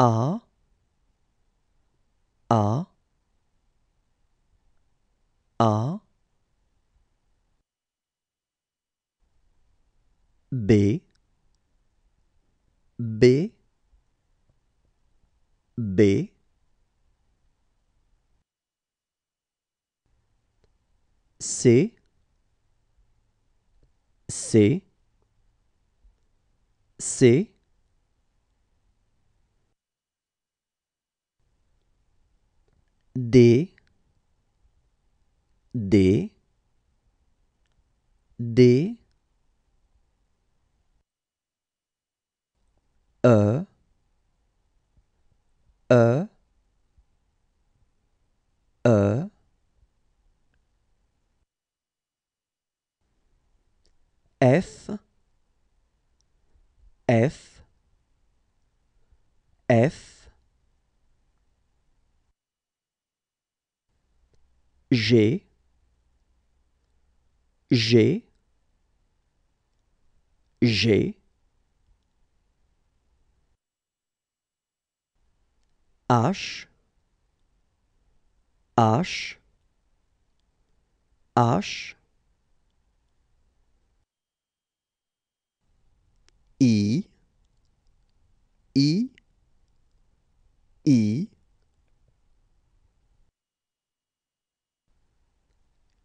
A A A B B B C C C D D D E E E F F F G G G H H H I I I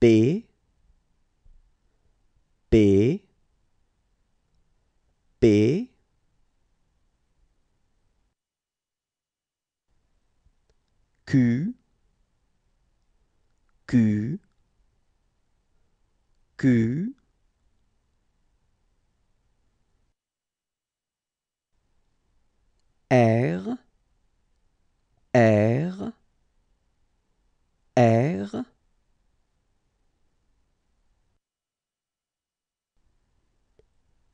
B B B Q Q Q R R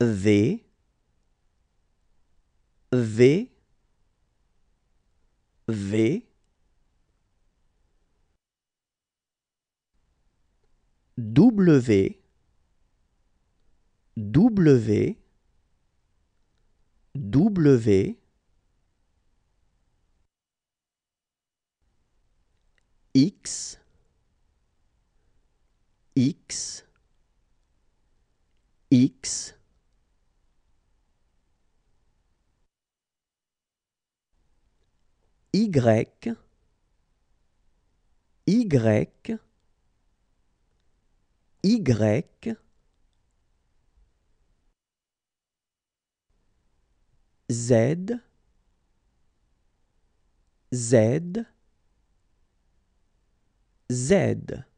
V V V W W W X X X Y, Y, Y, Z, Z, Z.